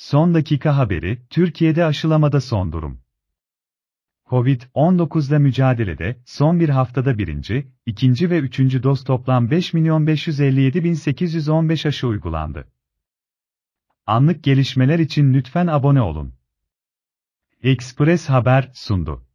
Son dakika haberi, Türkiye'de aşılamada son durum. covid 19 ile mücadelede, son bir haftada birinci, ikinci ve üçüncü doz toplam 5.557.815 aşı uygulandı. Anlık gelişmeler için lütfen abone olun. Express Haber sundu.